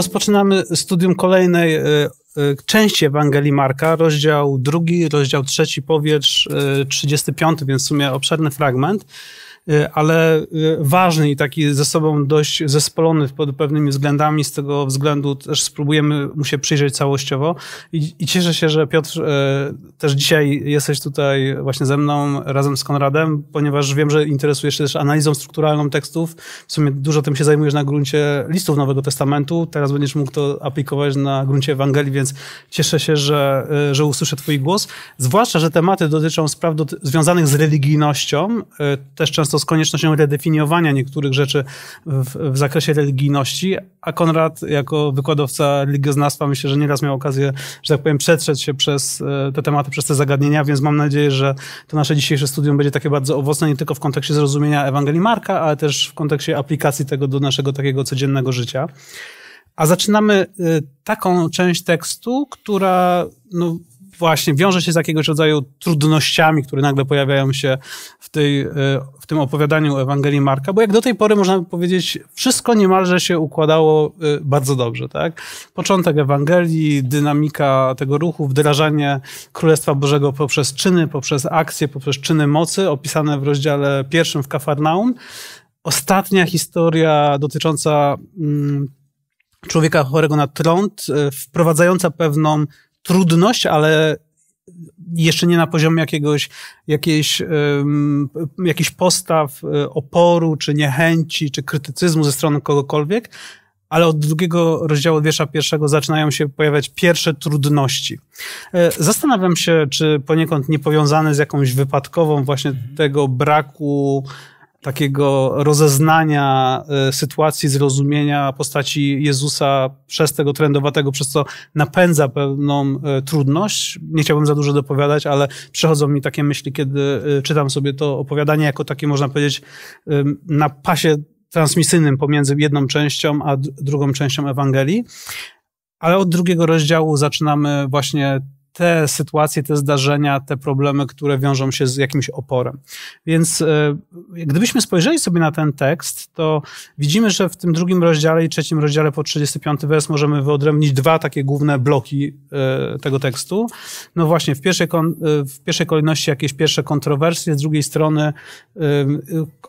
Rozpoczynamy studium kolejnej e, e, części Ewangelii Marka, rozdział drugi, rozdział trzeci, powietrz e, 35, więc w sumie obszerny fragment. Y, ale y, ważny i taki ze sobą dość zespolony pod pewnymi względami. Z tego względu też spróbujemy mu się przyjrzeć całościowo. I, i cieszę się, że Piotr y, też dzisiaj jesteś tutaj właśnie ze mną, razem z Konradem, ponieważ wiem, że interesujesz się też analizą strukturalną tekstów. W sumie dużo tym się zajmujesz na gruncie listów Nowego Testamentu. Teraz będziesz mógł to aplikować na gruncie Ewangelii, więc cieszę się, że, że usłyszę Twój głos. Zwłaszcza, że tematy dotyczą spraw do, związanych z religijnością. Też często często z koniecznością redefiniowania niektórych rzeczy w, w zakresie religijności, a Konrad jako wykładowca religioznawstwa myślę, że nieraz miał okazję, że tak powiem, przetrzeć się przez e, te tematy, przez te zagadnienia, więc mam nadzieję, że to nasze dzisiejsze studium będzie takie bardzo owocne nie tylko w kontekście zrozumienia Ewangelii Marka, ale też w kontekście aplikacji tego do naszego takiego codziennego życia. A zaczynamy e, taką część tekstu, która no, właśnie wiąże się z jakiegoś rodzaju trudnościami, które nagle pojawiają się w, tej, e, w tym opowiadaniu Ewangelii Marka, bo jak do tej pory można powiedzieć, wszystko niemalże się układało e, bardzo dobrze. Tak? Początek Ewangelii, dynamika tego ruchu, wdrażanie Królestwa Bożego poprzez czyny, poprzez akcje, poprzez czyny mocy, opisane w rozdziale pierwszym w Kafarnaum. Ostatnia historia dotycząca mm, człowieka chorego na trąd, e, wprowadzająca pewną trudność, ale jeszcze nie na poziomie jakiegoś, jakiejś, um, jakichś postaw e, oporu, czy niechęci, czy krytycyzmu ze strony kogokolwiek, ale od drugiego rozdziału wiersza pierwszego zaczynają się pojawiać pierwsze trudności. E, zastanawiam się, czy poniekąd nie powiązane z jakąś wypadkową właśnie mhm. tego braku takiego rozeznania e, sytuacji, zrozumienia postaci Jezusa przez tego trendowatego, przez co napędza pewną e, trudność. Nie chciałbym za dużo dopowiadać, ale przychodzą mi takie myśli, kiedy e, czytam sobie to opowiadanie jako takie, można powiedzieć, na pasie transmisyjnym pomiędzy jedną częścią a drugą częścią Ewangelii. Ale od drugiego rozdziału zaczynamy właśnie te sytuacje, te zdarzenia, te problemy, które wiążą się z jakimś oporem. Więc e, gdybyśmy spojrzeli sobie na ten tekst, to widzimy, że w tym drugim rozdziale i trzecim rozdziale po 35 wers możemy wyodrębnić dwa takie główne bloki e, tego tekstu. No właśnie, w pierwszej, e, w pierwszej kolejności jakieś pierwsze kontrowersje, z drugiej strony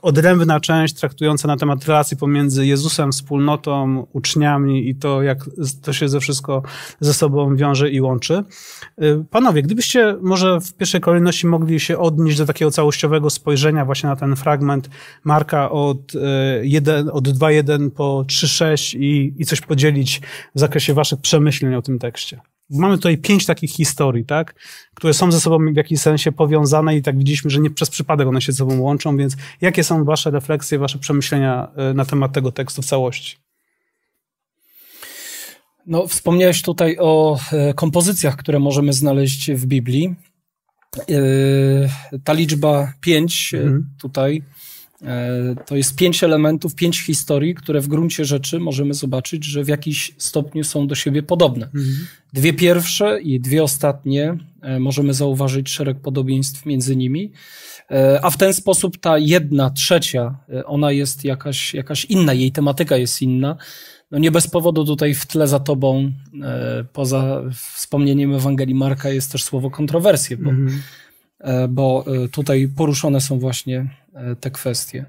odrębna część traktująca na temat relacji pomiędzy Jezusem, wspólnotą, uczniami i to, jak to się ze wszystko ze sobą wiąże i łączy. Y, panowie, gdybyście może w pierwszej kolejności mogli się odnieść do takiego całościowego spojrzenia właśnie na ten fragment Marka od, 1, y, od 2.1 po 3.6 i, i coś podzielić w zakresie waszych przemyśleń o tym tekście. Mamy tutaj pięć takich historii, tak, które są ze sobą w jakimś sensie powiązane i tak widzieliśmy, że nie przez przypadek one się ze sobą łączą, więc jakie są wasze refleksje, wasze przemyślenia y, na temat tego tekstu w całości? No, wspomniałeś tutaj o e, kompozycjach, które możemy znaleźć w Biblii. E, ta liczba pięć e, mhm. tutaj to jest pięć elementów, pięć historii, które w gruncie rzeczy możemy zobaczyć, że w jakiś stopniu są do siebie podobne. Mhm. Dwie pierwsze i dwie ostatnie możemy zauważyć szereg podobieństw między nimi, a w ten sposób ta jedna trzecia, ona jest jakaś, jakaś inna, jej tematyka jest inna no nie bez powodu tutaj w tle za tobą, e, poza wspomnieniem Ewangelii Marka, jest też słowo kontrowersje, bo, mhm. e, bo e, tutaj poruszone są właśnie te kwestie.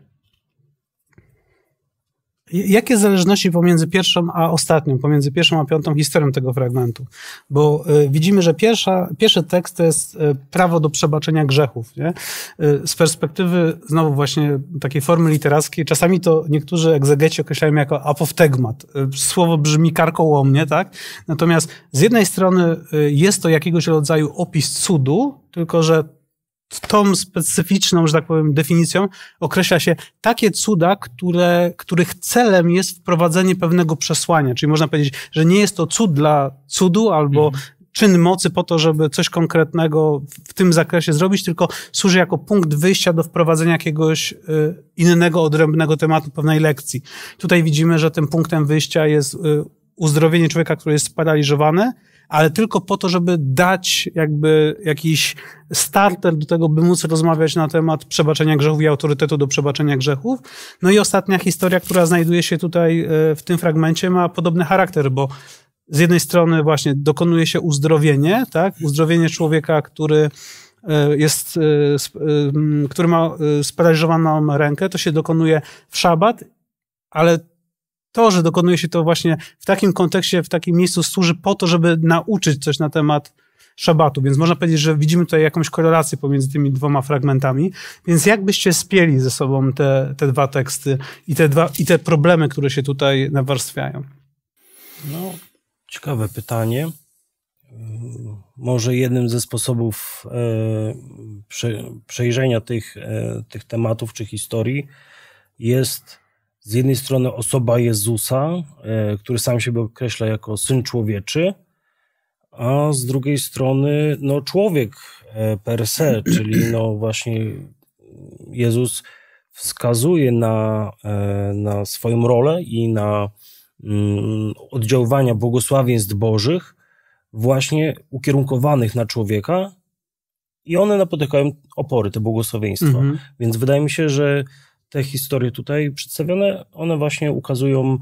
Jakie zależności pomiędzy pierwszą a ostatnią, pomiędzy pierwszą a piątą historią tego fragmentu? Bo e, widzimy, że pierwsza, pierwszy tekst to jest e, prawo do przebaczenia grzechów. Nie? E, z perspektywy znowu właśnie takiej formy literackiej, czasami to niektórzy egzegeci określają jako apoftegmat. Słowo brzmi karkołomnie, tak? Natomiast z jednej strony jest to jakiegoś rodzaju opis cudu, tylko że tą specyficzną, że tak powiem, definicją określa się takie cuda, które, których celem jest wprowadzenie pewnego przesłania. Czyli można powiedzieć, że nie jest to cud dla cudu albo mhm. czyn mocy po to, żeby coś konkretnego w tym zakresie zrobić, tylko służy jako punkt wyjścia do wprowadzenia jakiegoś y, innego, odrębnego tematu, pewnej lekcji. Tutaj widzimy, że tym punktem wyjścia jest y, uzdrowienie człowieka, który jest sparaliżowany, ale tylko po to, żeby dać jakby jakiś starter do tego, by móc rozmawiać na temat przebaczenia grzechów i autorytetu do przebaczenia grzechów. No i ostatnia historia, która znajduje się tutaj e, w tym fragmencie, ma podobny charakter, bo z jednej strony właśnie dokonuje się uzdrowienie, tak? Uzdrowienie człowieka, który e, jest, e, który ma sparaliżowaną rękę, to się dokonuje w szabat, ale to, że dokonuje się to właśnie w takim kontekście, w takim miejscu, służy po to, żeby nauczyć coś na temat szabatu, więc można powiedzieć, że widzimy tutaj jakąś korelację pomiędzy tymi dwoma fragmentami. Więc jakbyście spieli ze sobą te, te dwa teksty i te, dwa, i te problemy, które się tutaj nawarstwiają? No, ciekawe pytanie. Może jednym ze sposobów e, przejrzenia tych, e, tych tematów czy historii jest z jednej strony osoba Jezusa, e, który sam siebie określa jako syn człowieczy, a z drugiej strony no, człowiek e, per se, czyli no właśnie Jezus wskazuje na, e, na swoją rolę i na mm, oddziaływania błogosławieństw bożych właśnie ukierunkowanych na człowieka i one napotykają opory, te błogosławieństwa. Mhm. Więc wydaje mi się, że te historie tutaj przedstawione, one właśnie ukazują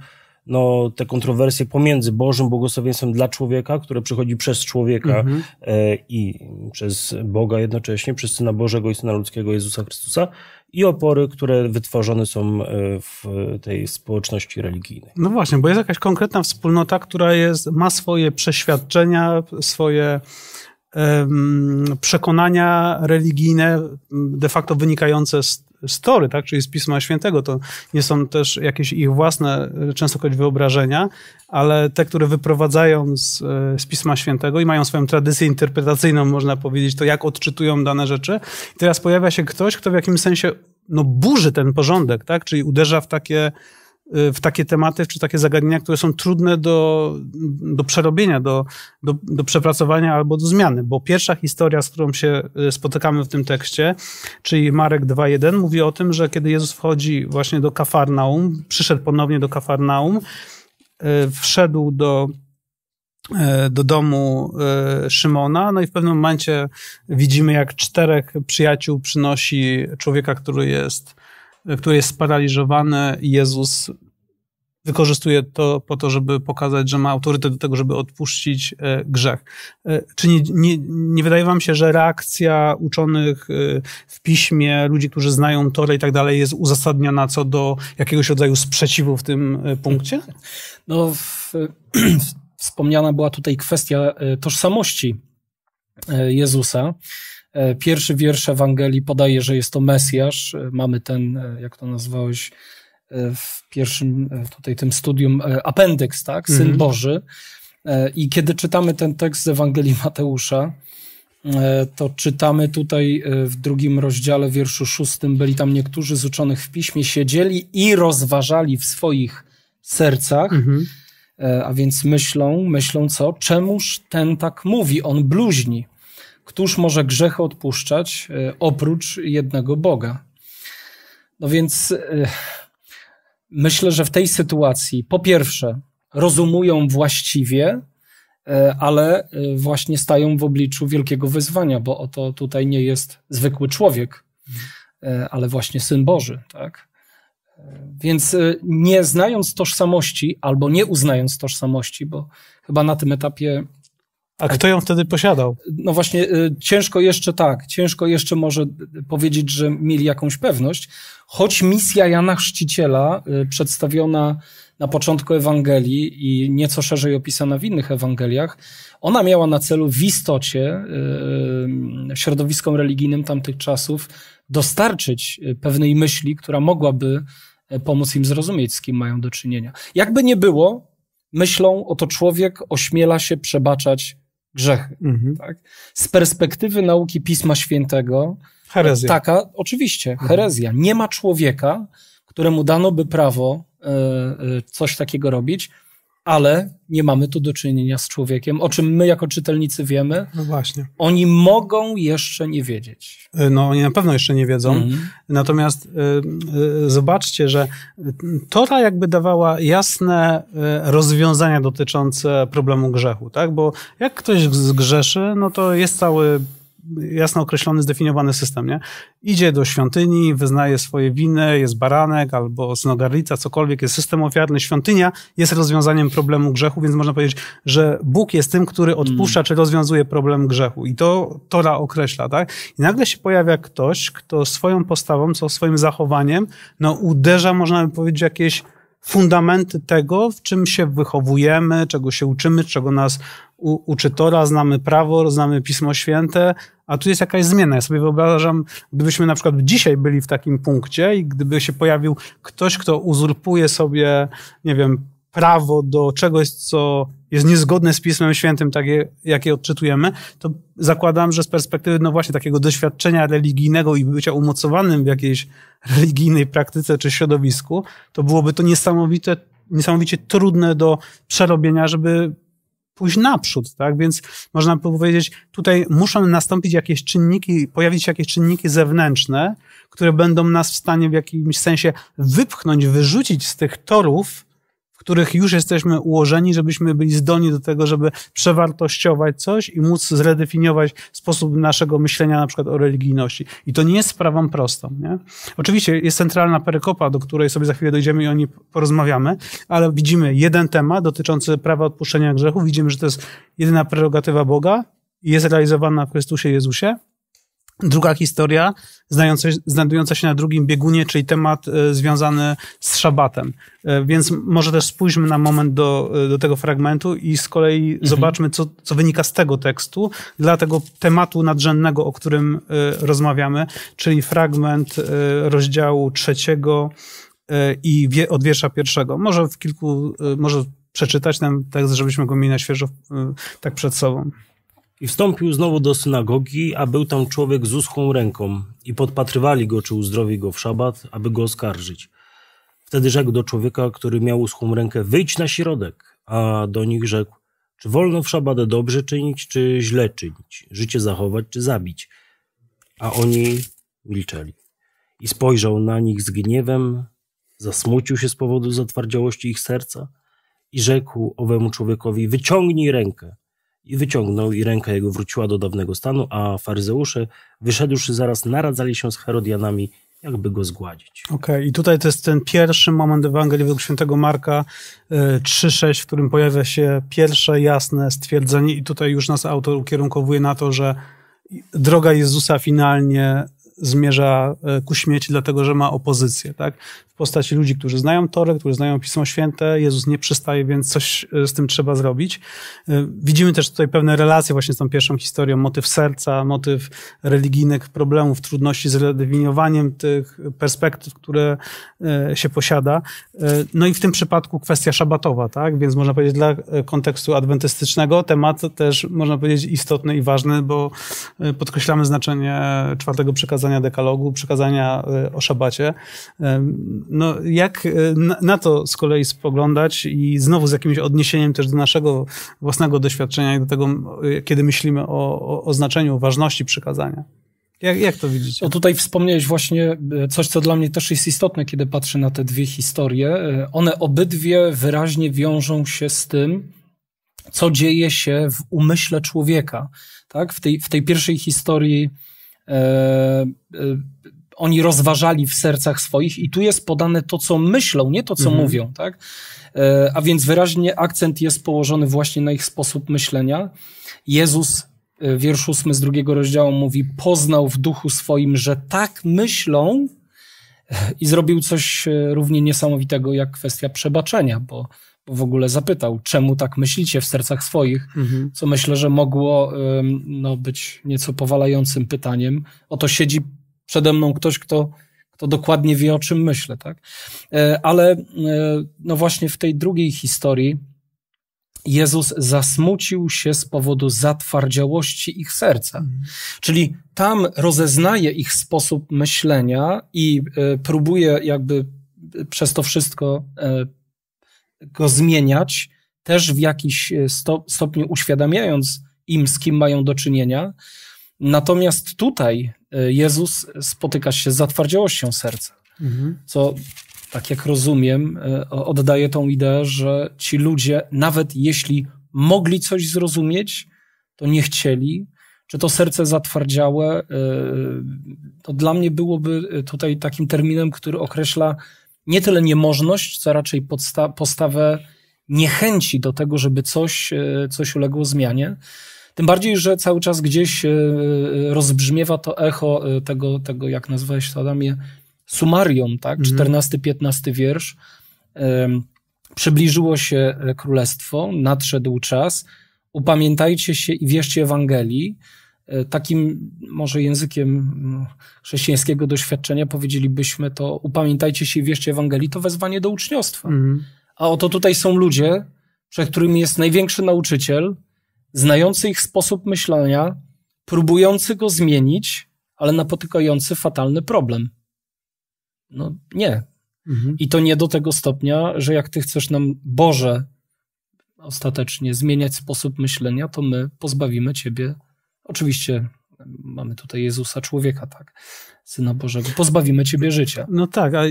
no, te kontrowersje pomiędzy Bożym błogosławieństwem dla człowieka, które przychodzi przez człowieka mhm. E, i przez Boga jednocześnie, przez Syna Bożego i Syna Ludzkiego Jezusa Chrystusa i opory, które wytworzone są e, w tej społeczności religijnej. No właśnie, bo jest jakaś konkretna wspólnota, która jest, ma swoje przeświadczenia, swoje um, przekonania religijne, de facto wynikające z story, tak, czyli z Pisma Świętego. To nie są też jakieś ich własne, częstokroć wyobrażenia, ale te, które wyprowadzają z, e, z Pisma Świętego i mają swoją tradycję interpretacyjną, można powiedzieć, to jak odczytują dane rzeczy. I teraz pojawia się ktoś, kto w jakimś sensie no, burzy ten porządek, tak, czyli uderza w takie w takie tematy, czy takie zagadnienia, które są trudne do, do przerobienia, do, do, do przepracowania albo do zmiany. Bo pierwsza historia, z którą się y, spotykamy w tym tekście, czyli Marek 2.1, mówi o tym, że kiedy Jezus wchodzi właśnie do Kafarnaum, przyszedł ponownie do Kafarnaum, y, wszedł do y, do domu Szymona, no i w pewnym momencie widzimy, jak czterech przyjaciół przynosi człowieka, który jest które jest sparaliżowane. Jezus wykorzystuje to po to, żeby pokazać, że ma autorytet do tego, żeby odpuścić e, grzech. E, czy nie, nie, nie wydaje wam się, że reakcja uczonych e, w piśmie, ludzi, którzy znają Torę i tak dalej, jest uzasadniona co do jakiegoś rodzaju sprzeciwu w tym punkcie? No, w, wspomniana była tutaj kwestia tożsamości Jezusa. E, pierwszy wiersz Ewangelii podaje, że jest to Mesjasz. E, mamy ten, e, jak to nazwałeś, w pierwszym tutaj tym studium apendyks, tak? Syn mhm. Boży. I kiedy czytamy ten tekst z Ewangelii Mateusza, to czytamy tutaj w drugim rozdziale, wierszu szóstym, byli tam niektórzy z uczonych w piśmie, siedzieli i rozważali w swoich sercach, mhm. a więc myślą, myślą co? Czemuż ten tak mówi? On bluźni. Któż może grzechy odpuszczać e, oprócz jednego Boga? No więc e, myślę, że w tej sytuacji po pierwsze rozumują właściwie, e, ale właśnie stają w obliczu wielkiego wyzwania, bo oto tutaj nie jest zwykły człowiek, ale właśnie syn Boży, tak? Więc nie znając tożsamości, albo nie uznając tożsamości, bo chyba na tym etapie a kto ją wtedy posiadał? No właśnie, y, ciężko jeszcze tak, ciężko jeszcze może powiedzieć, że mieli jakąś pewność, choć misja Jana Chrzciciela, y, przedstawiona na początku Ewangelii i nieco szerzej opisana w innych Ewangeliach, ona miała na celu w istocie y, środowiskom religijnym tamtych czasów dostarczyć pewnej myśli, która mogłaby pomóc im zrozumieć, z kim mają do czynienia. Jakby nie było, myślą, oto człowiek ośmiela się przebaczać grzechy. Mhm. Tak? Z perspektywy nauki Pisma Świętego, herezja. taka, oczywiście, mhm. herezja. Nie ma człowieka, któremu dano by prawo e, e, coś takiego robić, ale nie mamy tu do czynienia z człowiekiem, o czym my jako czytelnicy wiemy. No właśnie. Oni mogą jeszcze nie wiedzieć. E, no, oni na pewno jeszcze nie wiedzą. Mhm. Natomiast y, y, zobaczcie, że Tora jakby dawała jasne rozwiązania dotyczące problemu grzechu, tak? Bo jak ktoś zgrzeszy, no to jest cały jasno określony, zdefiniowany system, nie? Idzie do świątyni, wyznaje swoje winy, jest baranek albo synogarlica, cokolwiek, jest system ofiarny. Świątynia jest rozwiązaniem problemu grzechu, więc można powiedzieć, że Bóg jest tym, który odpuszcza, mm. czy rozwiązuje problem grzechu. I to Tora określa, tak? I nagle się pojawia ktoś, kto swoją postawą, co swoim zachowaniem, no uderza, można by powiedzieć, jakieś fundamenty tego, w czym się wychowujemy, czego się uczymy, czego nas u, uczy Tora, znamy prawo, znamy Pismo Święte, a tu jest jakaś zmiana. Ja sobie wyobrażam, gdybyśmy na przykład dzisiaj byli w takim punkcie i gdyby się pojawił ktoś, kto uzurpuje sobie, nie wiem, prawo do czegoś, co jest niezgodne z Pismem Świętym, takie, jakie odczytujemy, to zakładam, że z perspektywy no właśnie takiego doświadczenia religijnego i bycia umocowanym w jakiejś religijnej praktyce czy środowisku, to byłoby to niesamowite, niesamowicie trudne do przerobienia, żeby pójść naprzód, tak? Więc można powiedzieć, tutaj muszą nastąpić jakieś czynniki, pojawić się jakieś czynniki zewnętrzne, które będą nas w stanie w jakimś sensie wypchnąć, wyrzucić z tych torów, których już jesteśmy ułożeni, żebyśmy byli zdolni do tego, żeby przewartościować coś i móc zredefiniować sposób naszego myślenia na przykład o religijności. I to nie jest sprawą prostą. Nie? Oczywiście jest centralna perykopa, do której sobie za chwilę dojdziemy i o niej porozmawiamy, ale widzimy jeden temat dotyczący prawa odpuszczenia grzechu, widzimy, że to jest jedyna prerogatywa Boga i jest realizowana w Chrystusie Jezusie, Druga historia, znajdująca się na drugim biegunie, czyli temat e, związany z szabatem. E, więc może też spójrzmy na moment do, e, do tego fragmentu i z kolei mhm. zobaczmy, co, co wynika z tego tekstu, dla tego tematu nadrzędnego, o którym rozmawiamy, czyli fragment rozdziału trzeciego i wie, od wiersza pierwszego. Może w kilku, może przeczytać ten tekst, żebyśmy go mieli na świeżo tak przed sobą. I wstąpił znowu do synagogi, a był tam człowiek z uschłą ręką. I podpatrywali go, czy uzdrowi go w szabat, aby go oskarżyć. Wtedy rzekł do człowieka, który miał uschłą rękę, wyjdź na środek. A do nich rzekł, czy wolno w szabadę dobrze czynić, czy źle czynić? Życie zachować, czy zabić? A oni milczeli. I spojrzał na nich z gniewem, zasmucił się z powodu zatwardziałości ich serca i rzekł owemu człowiekowi, wyciągnij rękę i wyciągnął i ręka jego wróciła do dawnego stanu, a faryzeusze, wyszedłszy zaraz, naradzali się z Herodianami, jakby go zgładzić. Okej, okay. i tutaj to jest ten pierwszy moment Ewangelii według świętego Marka 3,6, e, w którym pojawia się pierwsze jasne stwierdzenie i tutaj już nas autor ukierunkowuje na to, że droga Jezusa finalnie zmierza e, ku śmieci, dlatego że ma opozycję, tak? W postaci ludzi, którzy znają Torę, którzy znają Pismo Święte, Jezus nie przystaje, więc coś e, z tym trzeba zrobić. E, widzimy też tutaj pewne relacje właśnie z tą pierwszą historią, motyw serca, motyw religijnych problemów, trudności z redefiniowaniem tych perspektyw, które się posiada. No i w tym przypadku kwestia szabatowa, tak? Więc można powiedzieć dla kontekstu adwentystycznego temat też można powiedzieć istotny i ważny, bo podkreślamy znaczenie czwartego przekazania przykazania dekalogu, przykazania e, o szabacie. E, no, jak e, na to z kolei spoglądać i znowu z jakimś odniesieniem też do naszego własnego doświadczenia i do tego, kiedy myślimy o, o, o znaczeniu, ważności przykazania? Jak, jak, to widzicie? No tutaj wspomniałeś właśnie coś, co dla mnie też jest istotne, kiedy patrzę na te dwie historie. One obydwie wyraźnie wiążą się z tym, co dzieje się w umyśle człowieka. Tak? W, tej, w tej pierwszej historii E, e, oni rozważali w sercach swoich i tu jest podane to, co myślą, nie to, co mhm. mówią, tak? E, a więc wyraźnie akcent jest położony właśnie na ich sposób myślenia. Jezus, wiersz ósmy z drugiego rozdziału mówi, poznał w duchu swoim, że tak myślą i zrobił coś równie niesamowitego jak kwestia przebaczenia, bo w ogóle zapytał, czemu tak myślicie w sercach swoich, mhm. co myślę, że mogło no, być nieco powalającym pytaniem. Oto siedzi przede mną ktoś, kto, kto dokładnie wie, o czym myślę, tak? E, ale e, no właśnie w tej drugiej historii Jezus zasmucił się z powodu zatwardziałości ich serca. Mhm. Czyli tam rozeznaje ich sposób myślenia i e, próbuje jakby przez to wszystko go zmieniać, też w jakiś e, stopniu uświadamiając im, z kim mają do czynienia. Natomiast tutaj e, Jezus e, spotyka się z zatwardziałością serca, mhm. co tak jak rozumiem, oddaje tą ideę, że ci ludzie, nawet jeśli mogli coś zrozumieć, to nie chcieli, czy to serce zatwardziałe, to dla mnie byłoby tutaj takim terminem, który określa nie tyle niemożność, co raczej podsta- postawę niechęci do tego, żeby coś, e, coś uległo zmianie. Tym bardziej, że cały czas gdzieś e, e, rozbrzmiewa to echo tego, tego jak nazwałeś to, Adamie, sumarium, tak? xiv mhm. 15 wiersz. Przybliżyło się królestwo, nadszedł czas, upamiętajcie się i wierzcie Ewangelii. E, takim może językiem no, chrześcijańskiego doświadczenia powiedzielibyśmy to upamiętajcie się i wierzcie Ewangelii, to wezwanie do uczniostwa. Mhm. A oto tutaj są ludzie, przed którymi jest największy nauczyciel, znający ich sposób myślenia, próbujący go zmienić, ale napotykający fatalny problem. No nie. Mhm. I to nie do tego stopnia, że jak ty chcesz nam, Boże, ostatecznie zmieniać sposób myślenia, to my pozbawimy ciebie Oczywiście mamy tutaj Jezusa człowieka, tak, Syna Bożego, pozbawimy Ciebie życia. No tak, a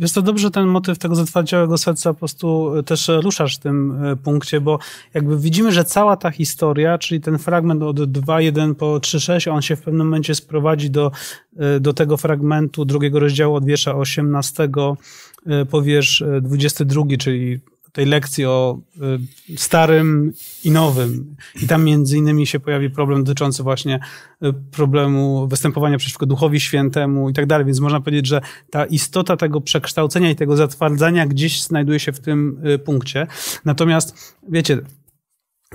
jest to dobrze ten motyw tego zatwardziałego serca po prostu e, też e, ruszasz w tym e, punkcie, bo jakby widzimy, że cała ta historia, czyli ten fragment od 2.1 po 3.6, on się w pewnym momencie sprowadzi do, do tego fragmentu drugiego rozdziału od wiersza 18 po wiersz 22, czyli tej lekcji o y, starym i nowym. I tam między innymi się pojawi problem dotyczący właśnie y, problemu występowania przeciwko Duchowi Świętemu i tak dalej. Więc można powiedzieć, że ta istota tego przekształcenia i tego zatwardzania gdzieś znajduje się w tym y, punkcie. Natomiast, wiecie,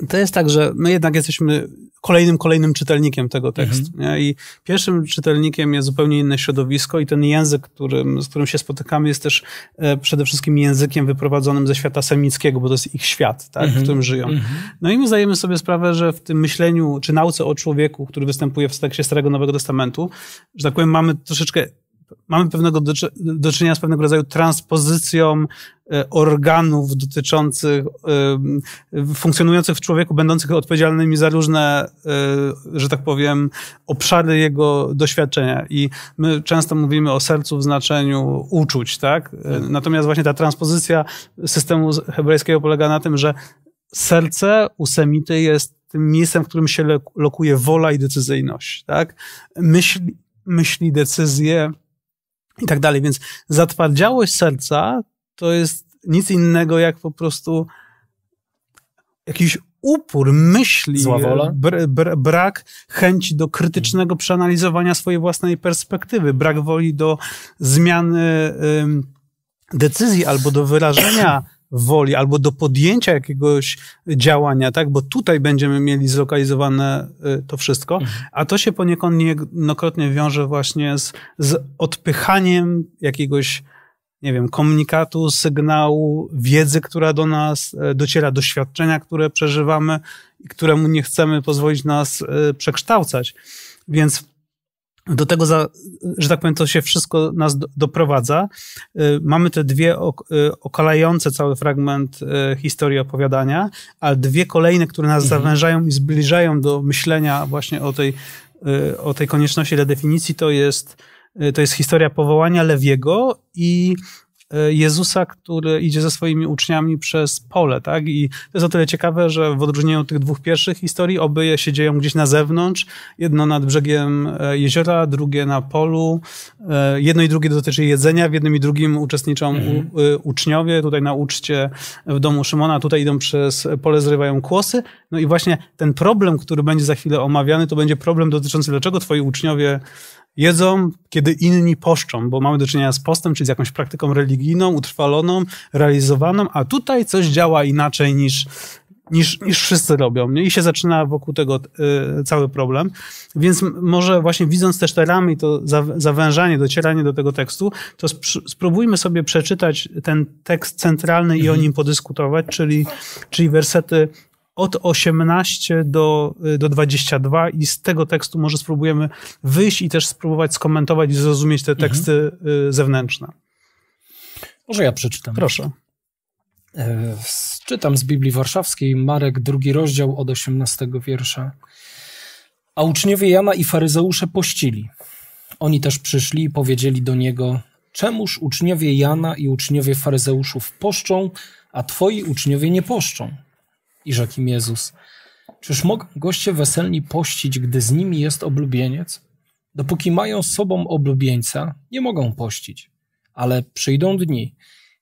to jest tak, że my jednak jesteśmy kolejnym, kolejnym czytelnikiem tego tekstu. Mhm. I pierwszym czytelnikiem jest zupełnie inne środowisko i ten język, którym, z którym się spotykamy, jest też e, przede wszystkim językiem wyprowadzonym ze świata semickiego, bo to jest ich świat, tak, mhm. w którym żyją. Mhm. No i my zdajemy sobie sprawę, że w tym myśleniu, czy nauce o człowieku, który występuje w tekście Starego Nowego Testamentu, że tak powiem, mamy troszeczkę mamy pewnego do, do, czynienia z pewnego rodzaju transpozycją e, organów dotyczących, e, funkcjonujących w człowieku, będących odpowiedzialnymi za różne, e, że tak powiem, obszary jego doświadczenia. I my często mówimy o sercu w znaczeniu uczuć, tak? Mhm. Natomiast właśnie ta transpozycja systemu hebrajskiego polega na tym, że serce u Semity jest tym miejscem, w którym się lokuje wola i decyzyjność, tak? Myśli, myśli, decyzje, i tak dalej. Więc zatwardziałość serca to jest nic innego jak po prostu jakiś upór myśli, br, br, brak chęci do krytycznego przeanalizowania swojej własnej perspektywy, brak woli do zmiany y, decyzji albo do wyrażenia woli albo do podjęcia jakiegoś działania, tak? Bo tutaj będziemy mieli zlokalizowane y, to wszystko, mhm. a to się poniekąd niejednokrotnie wiąże właśnie z, z odpychaniem jakiegoś nie wiem, komunikatu, sygnału, wiedzy, która do nas y, dociera, doświadczenia, które przeżywamy i któremu nie chcemy pozwolić nas y, przekształcać. Więc do tego, za, że tak powiem, to się wszystko nas doprowadza. Y, mamy te dwie y, okalające cały fragment y, historii opowiadania, ale dwie kolejne, które nas mhm. zawężają i zbliżają do myślenia właśnie o tej, o tej konieczności redefinicji, to jest, to jest historia powołania Lewiego i Y, Jezusa, który idzie ze swoimi uczniami przez pole, tak? I to jest o tyle ciekawe, że w odróżnieniu od tych dwóch pierwszych historii, oboje się dzieją gdzieś na zewnątrz, jedno nad brzegiem e, jeziora, drugie na polu. E, jedno i drugie dotyczy jedzenia, w jednym i drugim uczestniczą mhm. u, y, uczniowie, tutaj na uczcie w domu Szymona, tutaj idą przez pole, zrywają kłosy. No i właśnie ten problem, który będzie za chwilę omawiany, to będzie problem dotyczący dlaczego twoi uczniowie Jedzą, kiedy inni poszczą, bo mamy do czynienia z postem, czy z jakąś praktyką religijną, utrwaloną, realizowaną, a tutaj coś działa inaczej niż, niż, niż wszyscy robią. I się zaczyna wokół tego y, cały problem. Więc może właśnie widząc też te ramy i to zawężanie, docieranie do tego tekstu, to spróbujmy sobie przeczytać ten tekst centralny i o mhm. nim podyskutować, czyli, czyli wersety od 18 do, y, do 22 i z tego tekstu może spróbujemy wyjść i też spróbować skomentować i zrozumieć te mhm. teksty mhm. zewnętrzne. Może ja przeczytam. Proszę. E, czytam z Biblii Warszawskiej, Marek, drugi rozdział od 18 wiersza. A uczniowie Jana i faryzeusze pościli. Oni też przyszli i powiedzieli do niego: Czemuż uczniowie Jana i uczniowie faryzeuszów poszczą, a twoi uczniowie nie poszczą? i rzekł im Jezus, czyż mogą goście weselni pościć, gdy z nimi jest oblubieniec? Dopóki mają sobą oblubieńca, nie mogą pościć, ale przyjdą dni,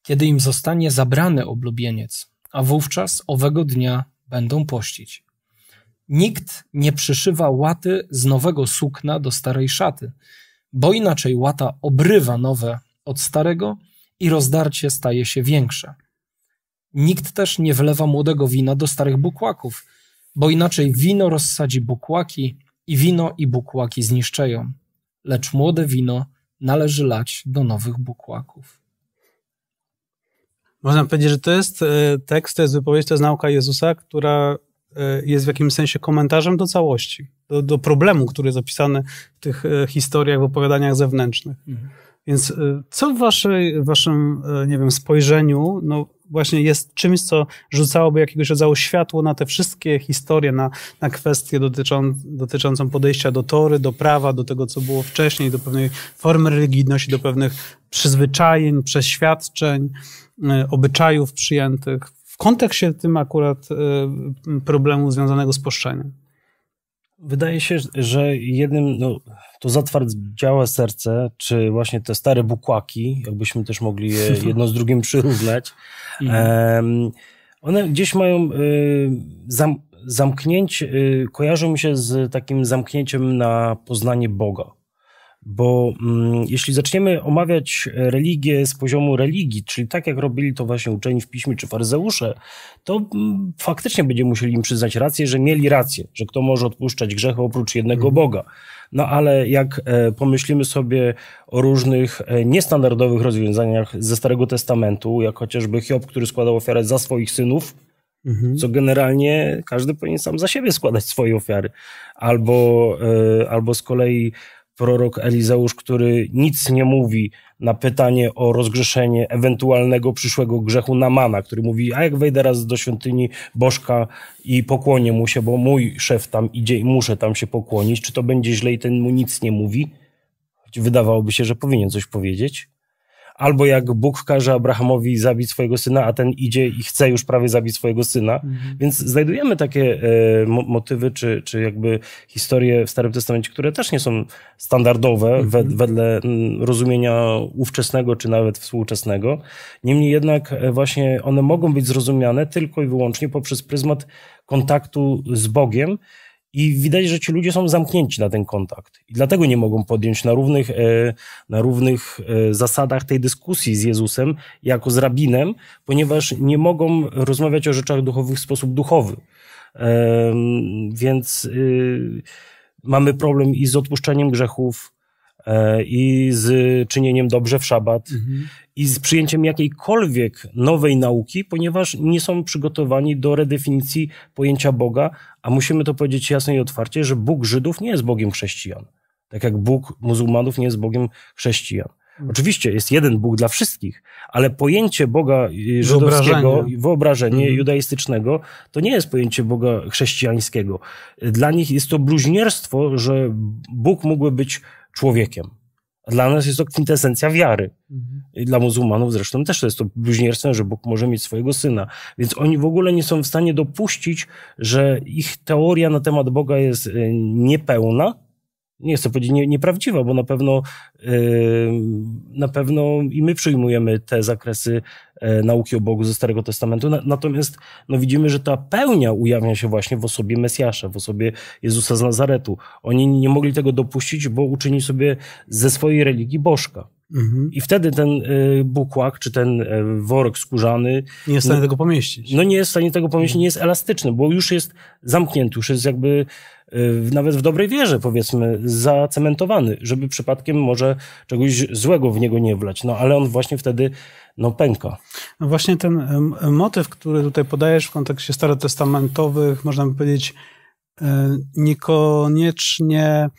kiedy im zostanie zabrany oblubieniec, a wówczas owego dnia będą pościć. Nikt nie przyszywa łaty z nowego sukna do starej szaty, bo inaczej łata obrywa nowe od starego i rozdarcie staje się większe nikt też nie wlewa młodego wina do starych bukłaków, bo inaczej wino rozsadzi bukłaki i wino i bukłaki zniszczają. Lecz młode wino należy lać do nowych bukłaków. Można powiedzieć, że to jest e, tekst, to jest wypowiedź, to jest nauka Jezusa, która e, jest w jakimś sensie komentarzem do całości, do, do problemu, który jest opisany w tych e, historiach, w opowiadaniach zewnętrznych. Mhm. Więc y, co w waszej, waszym, y, nie wiem, spojrzeniu, no właśnie jest czymś, co rzucałoby jakiegoś rodzaju światło na te wszystkie historie, na, na kwestie dotyczą, dotyczącą podejścia do tory, do prawa, do tego, co było wcześniej, do pewnej formy religijności, do pewnych przyzwyczajeń, przeświadczeń, y, obyczajów przyjętych w kontekście tym akurat problemu związanego z poszczeniem. Wydaje się, że jednym, no, to zatwardziałe serce, czy właśnie te stare bukłaki, jakbyśmy też mogli je jedno z drugim przyrównać, um, one gdzieś mają y, zam, zamknięcie, y, kojarzą mi się z takim zamknięciem na poznanie Boga bo mm, jeśli zaczniemy omawiać religię z poziomu religii, czyli tak jak robili to właśnie uczeni w piśmie czy faryzeusze, to mm, faktycznie będziemy musieli im przyznać rację, że mieli rację, że kto może odpuszczać grzechy oprócz jednego mhm. Boga. No ale jak e, pomyślimy sobie o różnych e, niestandardowych rozwiązaniach ze Starego Testamentu, jak chociażby Hiob, który składał ofiarę za swoich synów, mhm. co generalnie każdy powinien sam za siebie składać swoje ofiary. Albo, e, albo z kolei prorok Elizeusz, który nic nie mówi na pytanie o rozgrzeszenie ewentualnego przyszłego grzechu Namana, który mówi, a jak wejdę raz do świątyni Bożka i pokłonię mu się, bo mój szef tam idzie i muszę tam się pokłonić, czy to będzie źle i ten mu nic nie mówi? wydawałoby się, że powinien coś powiedzieć albo jak Bóg każe Abrahamowi zabić swojego syna, a ten idzie i chce już prawie zabić swojego syna. Mhm. Więc znajdujemy takie e, mo motywy, czy, czy jakby historie w Starym Testamencie, które też nie są standardowe mhm. wed wedle rozumienia ówczesnego, czy nawet współczesnego. Niemniej jednak e, właśnie one mogą być zrozumiane tylko i wyłącznie poprzez pryzmat kontaktu z Bogiem, i widać, że ci ludzie są zamknięci na ten kontakt. I dlatego nie mogą podjąć na równych, e, na równych e, zasadach tej dyskusji z Jezusem, jako z rabinem, ponieważ nie mogą rozmawiać o rzeczach duchowych w sposób duchowy. E, więc mamy problem i z odpuszczeniem grzechów, i z czynieniem dobrze w szabat, mhm. i z przyjęciem jakiejkolwiek nowej nauki, ponieważ nie są przygotowani do redefinicji pojęcia Boga, a musimy to powiedzieć jasno i otwarcie, że Bóg Żydów nie jest Bogiem chrześcijan. Tak jak Bóg muzułmanów nie jest Bogiem chrześcijan. Hmm. Oczywiście jest jeden Bóg dla wszystkich, ale pojęcie Boga y, żydowskiego, hmm. wyobrażenie, wyobrażenie mhm. judaistycznego, to nie jest pojęcie Boga chrześcijańskiego. Dla nich jest to bluźnierstwo, że Bóg mógłby być człowiekiem dla nas jest to kwintesencja wiary. Mhm. I dla muzułmanów zresztą też jest to bluźnierstwem, że Bóg może mieć swojego syna. Więc oni w ogóle nie są w stanie dopuścić, że ich teoria na temat Boga jest e, niepełna, nie chcę powiedzieć nie, nieprawdziwa, bo na pewno, na pewno i my przyjmujemy te zakresy e, nauki o Bogu ze Starego Testamentu, natomiast no, widzimy, że ta pełnia ujawnia się właśnie w osobie Mesjasza, w osobie Jezusa z Nazaretu. Oni nie mogli tego dopuścić, bo uczyni sobie ze swojej religii bożka. Mhm. I wtedy ten y, bukłak, czy ten y, worek skórzany... Nie jest w stanie no, tego pomieścić. No nie jest w stanie tego pomieścić, mhm. nie jest elastyczny, bo już jest zamknięty, już jest jakby y, nawet w dobrej wierze, powiedzmy, zacementowany, żeby przypadkiem może czegoś złego w niego nie wlać. No ale on właśnie wtedy no, pęka. No właśnie ten motyw, który tutaj podajesz w kontekście starotestamentowych, można by powiedzieć, niekoniecznie